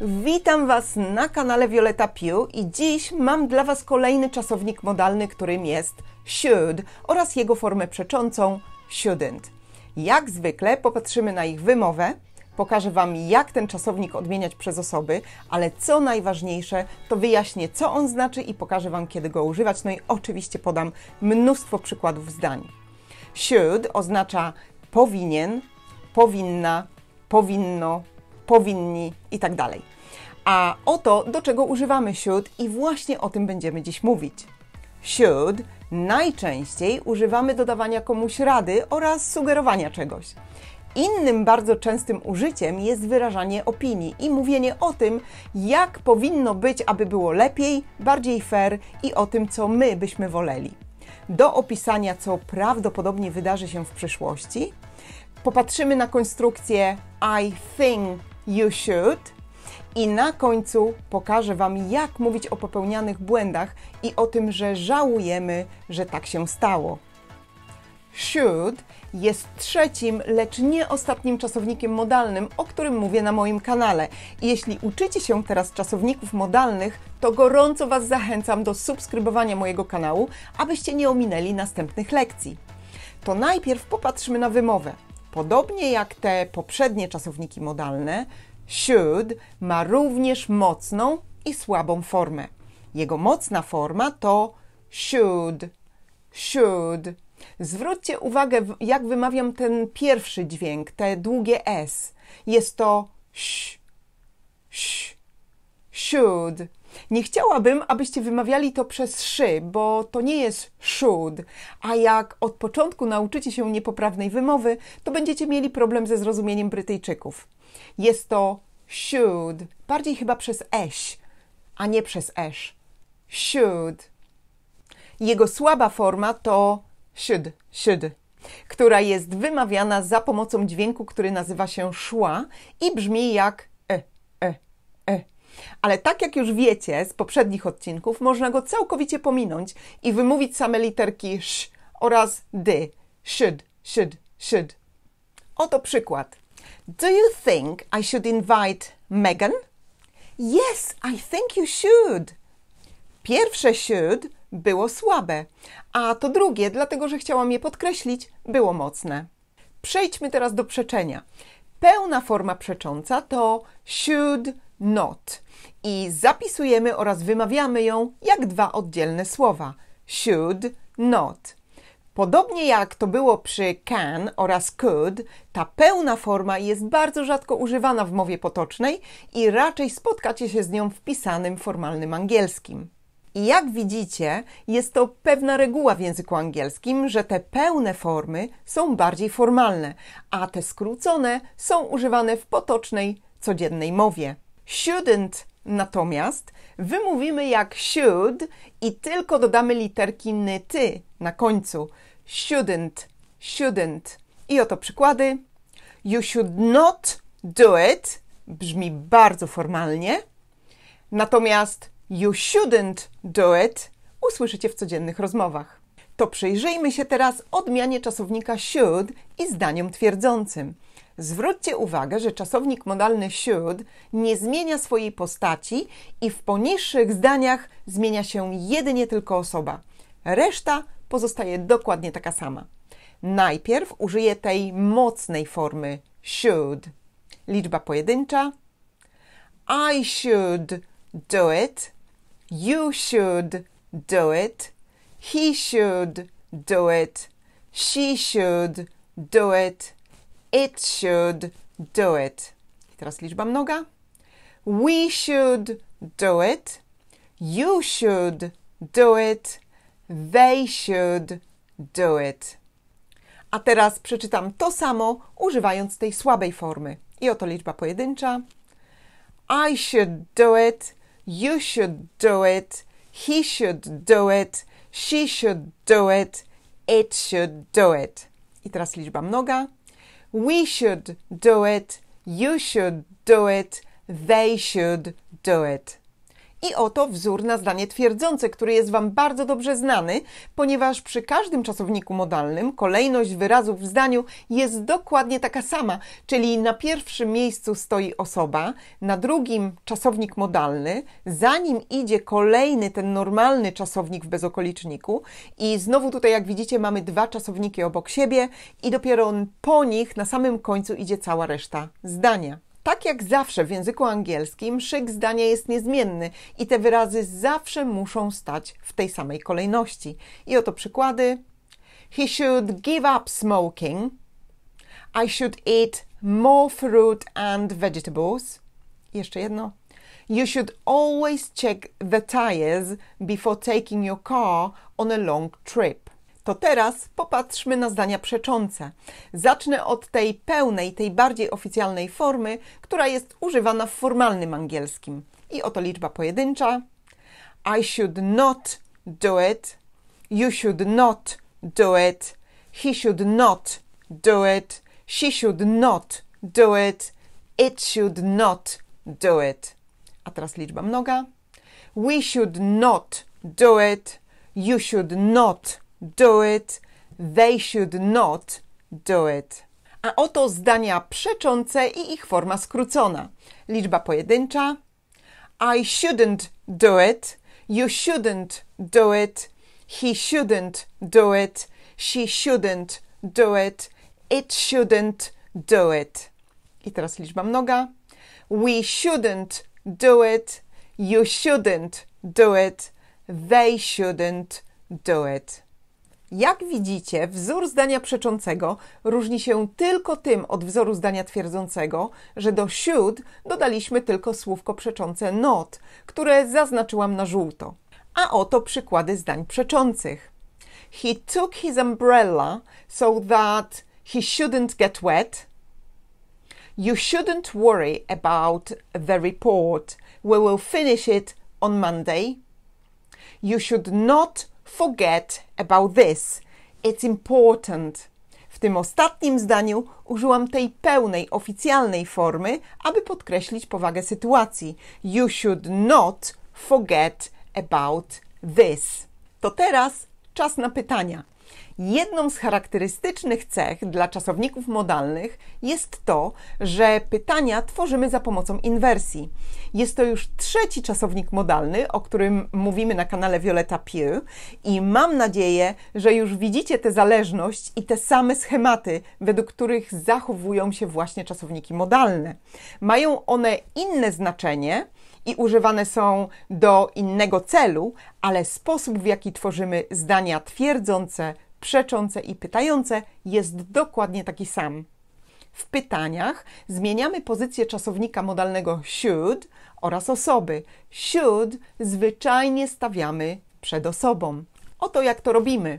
Witam Was na kanale Violeta Piu i dziś mam dla Was kolejny czasownik modalny, którym jest should oraz jego formę przeczącą shouldn't. Jak zwykle popatrzymy na ich wymowę, pokażę Wam jak ten czasownik odmieniać przez osoby, ale co najważniejsze to wyjaśnię co on znaczy i pokażę Wam kiedy go używać, no i oczywiście podam mnóstwo przykładów zdań. Should oznacza powinien, powinna, powinno, powinni i tak dalej. A oto do czego używamy should i właśnie o tym będziemy dziś mówić. Should najczęściej używamy dodawania komuś rady oraz sugerowania czegoś. Innym bardzo częstym użyciem jest wyrażanie opinii i mówienie o tym, jak powinno być, aby było lepiej, bardziej fair i o tym, co my byśmy woleli. Do opisania, co prawdopodobnie wydarzy się w przyszłości, popatrzymy na konstrukcję I think you should. I na końcu pokażę Wam, jak mówić o popełnianych błędach i o tym, że żałujemy, że tak się stało. Should jest trzecim, lecz nie ostatnim czasownikiem modalnym, o którym mówię na moim kanale. jeśli uczycie się teraz czasowników modalnych, to gorąco Was zachęcam do subskrybowania mojego kanału, abyście nie ominęli następnych lekcji. To najpierw popatrzmy na wymowę. Podobnie jak te poprzednie czasowniki modalne, should ma również mocną i słabą formę. Jego mocna forma to should, should. Zwróćcie uwagę, jak wymawiam ten pierwszy dźwięk, te długie S. Jest to sh, sh, should. Nie chciałabym, abyście wymawiali to przez szy, bo to nie jest should, a jak od początku nauczycie się niepoprawnej wymowy, to będziecie mieli problem ze zrozumieniem Brytyjczyków. Jest to should, bardziej chyba przez eś, a nie przez esz. Should. Jego słaba forma to should, should, która jest wymawiana za pomocą dźwięku, który nazywa się szła i brzmi jak e, e, e. Ale tak jak już wiecie z poprzednich odcinków, można go całkowicie pominąć i wymówić same literki sz oraz d. Should, should, should. Oto przykład. Do you think I should invite Megan? Yes, I think you should. Pierwsze should było słabe, a to drugie, dlatego że chciałam je podkreślić, było mocne. Przejdźmy teraz do przeczenia. Pełna forma przecząca to should, not i zapisujemy oraz wymawiamy ją jak dwa oddzielne słowa should, not. Podobnie jak to było przy can oraz could, ta pełna forma jest bardzo rzadko używana w mowie potocznej i raczej spotkacie się z nią w pisanym formalnym angielskim. I jak widzicie, jest to pewna reguła w języku angielskim, że te pełne formy są bardziej formalne, a te skrócone są używane w potocznej, codziennej mowie. Shouldn't natomiast wymówimy jak should i tylko dodamy literki ty na końcu. Shouldn't, shouldn't. I oto przykłady. You should not do it brzmi bardzo formalnie. Natomiast you shouldn't do it usłyszycie w codziennych rozmowach. To przyjrzyjmy się teraz odmianie czasownika should i zdaniom twierdzącym. Zwróćcie uwagę, że czasownik modalny should nie zmienia swojej postaci i w poniższych zdaniach zmienia się jedynie tylko osoba. Reszta pozostaje dokładnie taka sama. Najpierw użyję tej mocnej formy should. Liczba pojedyncza. I should do it. You should do it. He should do it. She should do it. It should do it. I teraz liczba mnoga. We should do it. You should do it. They should do it. A teraz przeczytam to samo, używając tej słabej formy. I oto liczba pojedyncza. I should do it. You should do it. He should do it. She should do it. It should do it. I teraz liczba mnoga. We should do it. You should do it. They should do it. I oto wzór na zdanie twierdzące, który jest Wam bardzo dobrze znany, ponieważ przy każdym czasowniku modalnym kolejność wyrazów w zdaniu jest dokładnie taka sama, czyli na pierwszym miejscu stoi osoba, na drugim czasownik modalny, za nim idzie kolejny ten normalny czasownik w bezokoliczniku i znowu tutaj jak widzicie mamy dwa czasowniki obok siebie i dopiero po nich na samym końcu idzie cała reszta zdania. Tak jak zawsze w języku angielskim, szyk zdania jest niezmienny i te wyrazy zawsze muszą stać w tej samej kolejności. I oto przykłady. He should give up smoking. I should eat more fruit and vegetables. Jeszcze jedno. You should always check the tires before taking your car on a long trip. To teraz popatrzmy na zdania przeczące. Zacznę od tej pełnej, tej bardziej oficjalnej formy, która jest używana w formalnym angielskim. I oto liczba pojedyncza. I should not do it. You should not do it. He should not do it. She should not do it. It should not do it. A teraz liczba mnoga. We should not do it. You should not do it, they should not do it. A oto zdania przeczące i ich forma skrócona. Liczba pojedyncza. I shouldn't do it. You shouldn't do it. He shouldn't do it. She shouldn't do it. It shouldn't do it. I teraz liczba mnoga. We shouldn't do it. You shouldn't do it. They shouldn't do it. Jak widzicie, wzór zdania przeczącego różni się tylko tym od wzoru zdania twierdzącego, że do should dodaliśmy tylko słówko przeczące not, które zaznaczyłam na żółto. A oto przykłady zdań przeczących. He took his umbrella so that he shouldn't get wet. You shouldn't worry about the report. We will finish it on Monday. You should not forget about this. It's important. W tym ostatnim zdaniu użyłam tej pełnej, oficjalnej formy, aby podkreślić powagę sytuacji. You should not forget about this. To teraz czas na pytania. Jedną z charakterystycznych cech dla czasowników modalnych jest to, że pytania tworzymy za pomocą inwersji. Jest to już trzeci czasownik modalny, o którym mówimy na kanale Violeta Pugh i mam nadzieję, że już widzicie tę zależność i te same schematy, według których zachowują się właśnie czasowniki modalne. Mają one inne znaczenie i używane są do innego celu, ale sposób, w jaki tworzymy zdania twierdzące przeczące i pytające jest dokładnie taki sam. W pytaniach zmieniamy pozycję czasownika modalnego should oraz osoby. Should zwyczajnie stawiamy przed osobą. Oto jak to robimy.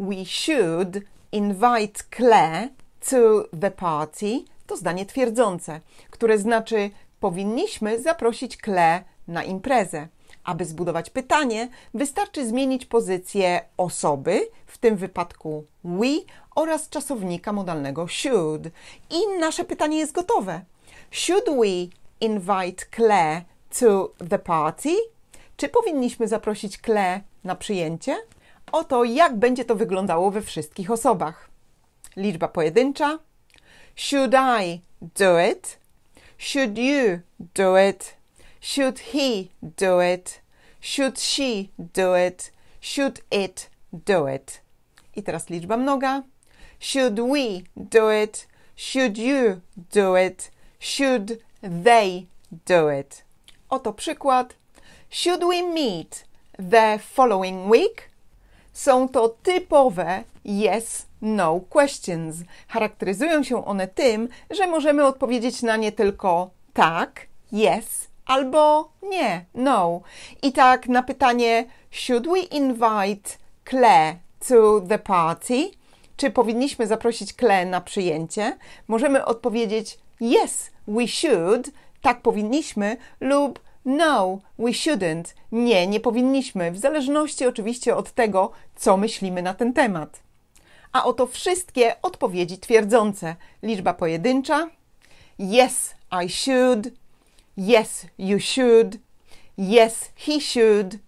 We should invite Claire to the party to zdanie twierdzące, które znaczy powinniśmy zaprosić Claire na imprezę. Aby zbudować pytanie, wystarczy zmienić pozycję osoby, w tym wypadku we, oraz czasownika modalnego should. I nasze pytanie jest gotowe. Should we invite Claire to the party? Czy powinniśmy zaprosić Claire na przyjęcie? Oto jak będzie to wyglądało we wszystkich osobach. Liczba pojedyncza. Should I do it? Should you do it? Should he do it? Should she do it? Should it do it? I teraz liczba mnoga. Should we do it? Should you do it? Should they do it? Oto przykład. Should we meet the following week? Są to typowe yes, no questions. Charakteryzują się one tym, że możemy odpowiedzieć na nie tylko tak, yes albo nie, no. I tak na pytanie, should we invite Claire to the party? Czy powinniśmy zaprosić Claire na przyjęcie? Możemy odpowiedzieć yes, we should, tak powinniśmy, lub no, we shouldn't, nie, nie powinniśmy, w zależności oczywiście od tego, co myślimy na ten temat. A oto wszystkie odpowiedzi twierdzące. Liczba pojedyncza: Yes, I should, Yes, you should. Yes, he should.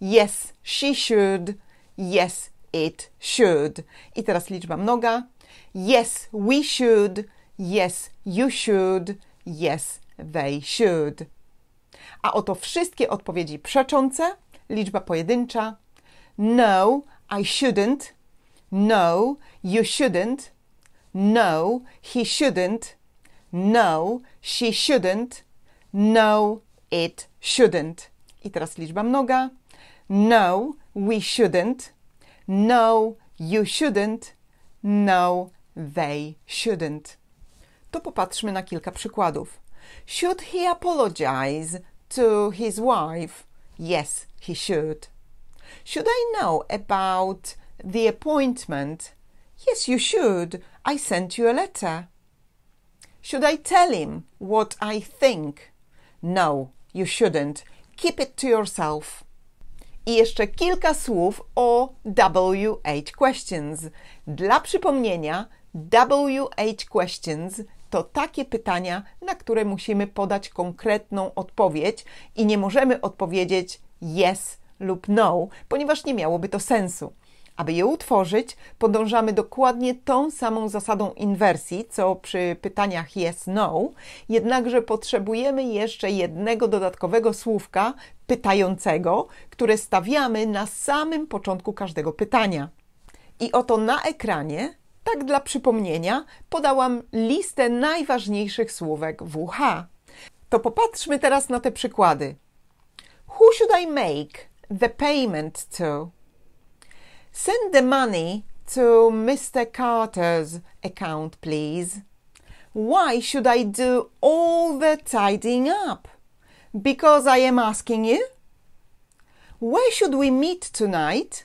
Yes, she should. Yes, it should. I teraz liczba mnoga. Yes, we should. Yes, you should. Yes, they should. A oto wszystkie odpowiedzi przeczące, liczba pojedyncza. No, I shouldn't. No, you shouldn't. No, he shouldn't. No, she shouldn't. No, it shouldn't. I teraz liczba mnoga. No, we shouldn't. No, you shouldn't. No, they shouldn't. To popatrzmy na kilka przykładów. Should he apologize to his wife? Yes, he should. Should I know about the appointment? Yes, you should. I sent you a letter. Should I tell him what I think? No, you shouldn't. Keep it to yourself. I jeszcze kilka słów o WH questions. Dla przypomnienia, WH questions to takie pytania, na które musimy podać konkretną odpowiedź i nie możemy odpowiedzieć yes lub no, ponieważ nie miałoby to sensu. Aby je utworzyć, podążamy dokładnie tą samą zasadą inwersji, co przy pytaniach yes-no, jednakże potrzebujemy jeszcze jednego dodatkowego słówka pytającego, które stawiamy na samym początku każdego pytania. I oto na ekranie, tak dla przypomnienia, podałam listę najważniejszych słówek WH. To popatrzmy teraz na te przykłady. Who should I make the payment to? Send the money to Mr. Carter's account, please. Why should I do all the tidying up? Because I am asking you? Where should we meet tonight?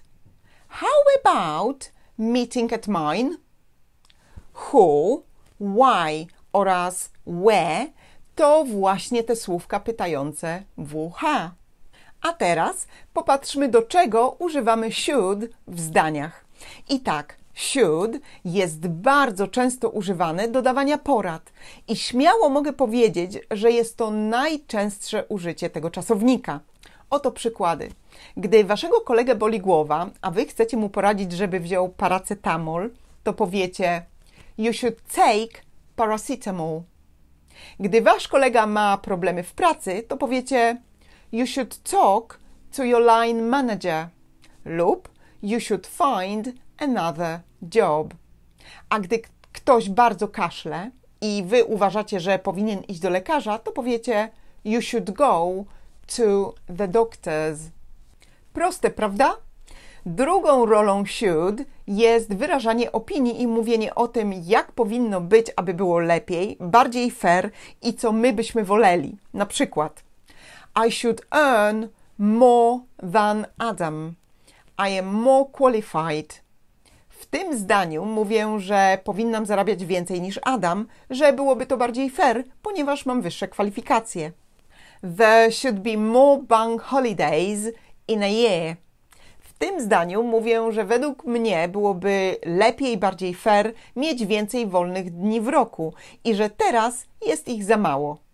How about meeting at mine? Who, why oraz where to właśnie te słówka pytające WH. A teraz popatrzmy, do czego używamy should w zdaniach. I tak, should jest bardzo często używane do dawania porad i śmiało mogę powiedzieć, że jest to najczęstsze użycie tego czasownika. Oto przykłady. Gdy waszego kolegę boli głowa, a wy chcecie mu poradzić, żeby wziął paracetamol, to powiecie: You should take paracetamol. Gdy wasz kolega ma problemy w pracy, to powiecie: You should talk to your line manager lub You should find another job. A gdy ktoś bardzo kaszle i wy uważacie, że powinien iść do lekarza, to powiecie You should go to the doctors. Proste, prawda? Drugą rolą should jest wyrażanie opinii i mówienie o tym, jak powinno być, aby było lepiej, bardziej fair i co my byśmy woleli. Na przykład, i should earn more than Adam. I am more qualified. W tym zdaniu mówię, że powinnam zarabiać więcej niż Adam, że byłoby to bardziej fair, ponieważ mam wyższe kwalifikacje. There should be more bank holidays in a year. W tym zdaniu mówię, że według mnie byłoby lepiej, bardziej fair mieć więcej wolnych dni w roku i że teraz jest ich za mało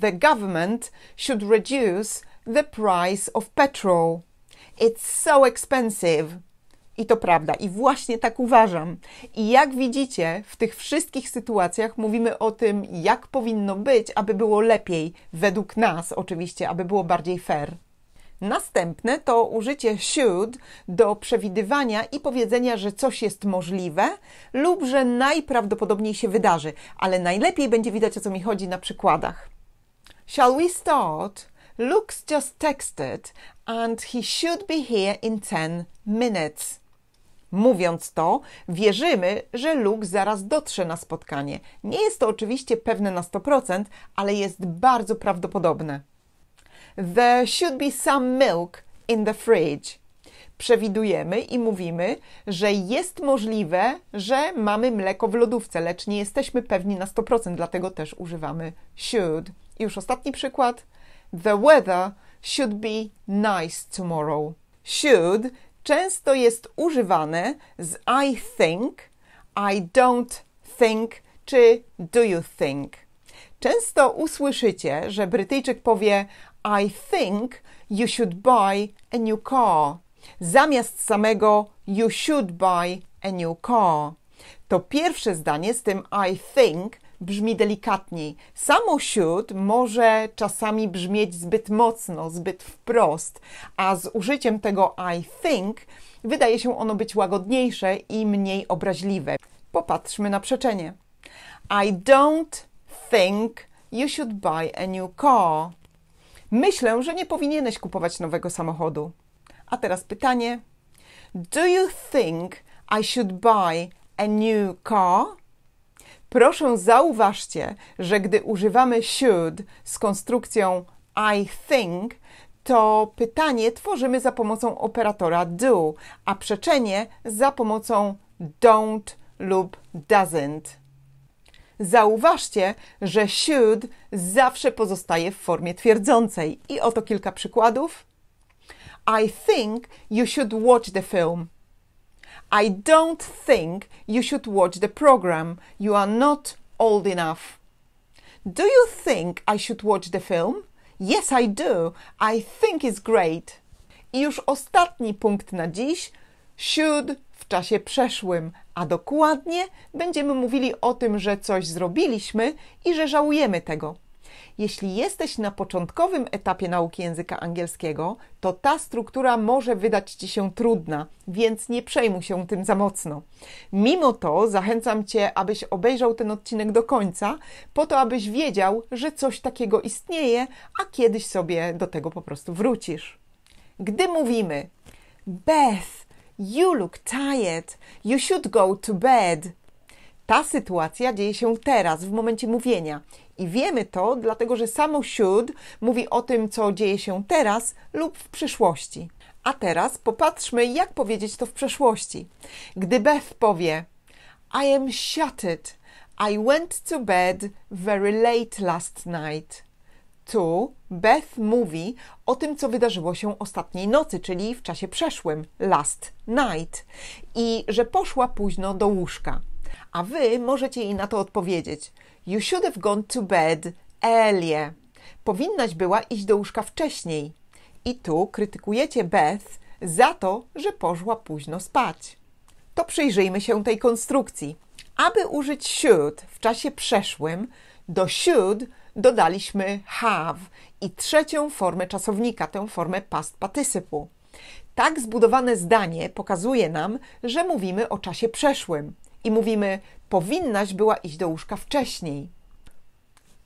the government should reduce the price of petrol. It's so expensive. I to prawda, i właśnie tak uważam. I jak widzicie, w tych wszystkich sytuacjach mówimy o tym, jak powinno być, aby było lepiej, według nas oczywiście, aby było bardziej fair. Następne to użycie should do przewidywania i powiedzenia, że coś jest możliwe lub że najprawdopodobniej się wydarzy, ale najlepiej będzie widać o co mi chodzi na przykładach. Shall we start? Luke's just texted and he should be here in 10 minutes. Mówiąc to, wierzymy, że Luke zaraz dotrze na spotkanie. Nie jest to oczywiście pewne na 100%, ale jest bardzo prawdopodobne. There should be some milk in the fridge. Przewidujemy i mówimy, że jest możliwe, że mamy mleko w lodówce, lecz nie jesteśmy pewni na 100%, dlatego też używamy should. I już ostatni przykład. The weather should be nice tomorrow. Should często jest używane z I think, I don't think czy do you think. Często usłyszycie, że Brytyjczyk powie I think you should buy a new car zamiast samego you should buy a new car. To pierwsze zdanie z tym I think brzmi delikatniej. Samo "should" może czasami brzmieć zbyt mocno, zbyt wprost, a z użyciem tego I think wydaje się ono być łagodniejsze i mniej obraźliwe. Popatrzmy na przeczenie. I don't think you should buy a new car. Myślę, że nie powinieneś kupować nowego samochodu. A teraz pytanie: Do you think I should buy a new car? Proszę zauważcie, że gdy używamy should z konstrukcją I think, to pytanie tworzymy za pomocą operatora do, a przeczenie za pomocą don't lub doesn't. Zauważcie, że should zawsze pozostaje w formie twierdzącej. I oto kilka przykładów. I think you should watch the film. I don't think you should watch the program. You are not old enough. Do you think I should watch the film? Yes, I do. I think it's great. I już ostatni punkt na dziś. Should w czasie przeszłym, a dokładnie będziemy mówili o tym, że coś zrobiliśmy i że żałujemy tego. Jeśli jesteś na początkowym etapie nauki języka angielskiego, to ta struktura może wydać ci się trudna, więc nie przejmuj się tym za mocno. Mimo to zachęcam cię, abyś obejrzał ten odcinek do końca, po to abyś wiedział, że coś takiego istnieje, a kiedyś sobie do tego po prostu wrócisz. Gdy mówimy Beth, you look tired, you should go to bed. Ta sytuacja dzieje się teraz, w momencie mówienia. I wiemy to, dlatego że samo should mówi o tym, co dzieje się teraz lub w przyszłości. A teraz popatrzmy, jak powiedzieć to w przeszłości. Gdy Beth powie I am shattered. I went to bed very late last night. Tu Beth mówi o tym, co wydarzyło się ostatniej nocy, czyli w czasie przeszłym, last night, i że poszła późno do łóżka. A wy możecie jej na to odpowiedzieć. You should have gone to bed earlier. Powinnaś była iść do łóżka wcześniej. I tu krytykujecie Beth za to, że poszła późno spać. To przyjrzyjmy się tej konstrukcji. Aby użyć should w czasie przeszłym, do should dodaliśmy have i trzecią formę czasownika, tę formę past participle. Tak zbudowane zdanie pokazuje nam, że mówimy o czasie przeszłym i mówimy: Powinnaś była iść do łóżka wcześniej.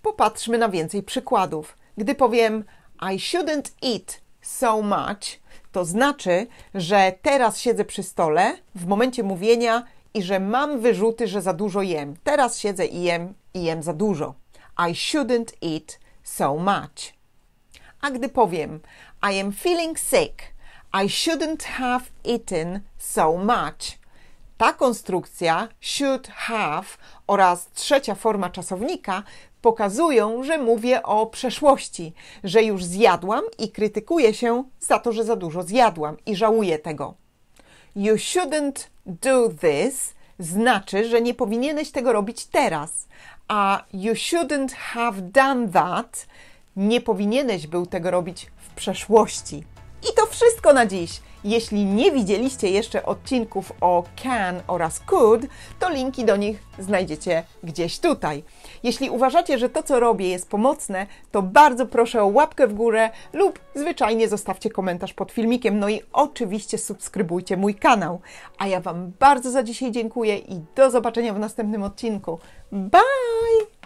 Popatrzmy na więcej przykładów. Gdy powiem I shouldn't eat so much, to znaczy, że teraz siedzę przy stole w momencie mówienia i że mam wyrzuty, że za dużo jem. Teraz siedzę i jem i jem za dużo. I shouldn't eat so much. A gdy powiem I am feeling sick, I shouldn't have eaten so much, ta konstrukcja should have oraz trzecia forma czasownika pokazują, że mówię o przeszłości, że już zjadłam i krytykuję się za to, że za dużo zjadłam i żałuję tego. You shouldn't do this znaczy, że nie powinieneś tego robić teraz, a you shouldn't have done that nie powinieneś był tego robić w przeszłości. I to wszystko na dziś. Jeśli nie widzieliście jeszcze odcinków o can oraz could, to linki do nich znajdziecie gdzieś tutaj. Jeśli uważacie, że to co robię jest pomocne, to bardzo proszę o łapkę w górę lub zwyczajnie zostawcie komentarz pod filmikiem. No i oczywiście subskrybujcie mój kanał. A ja Wam bardzo za dzisiaj dziękuję i do zobaczenia w następnym odcinku. Bye!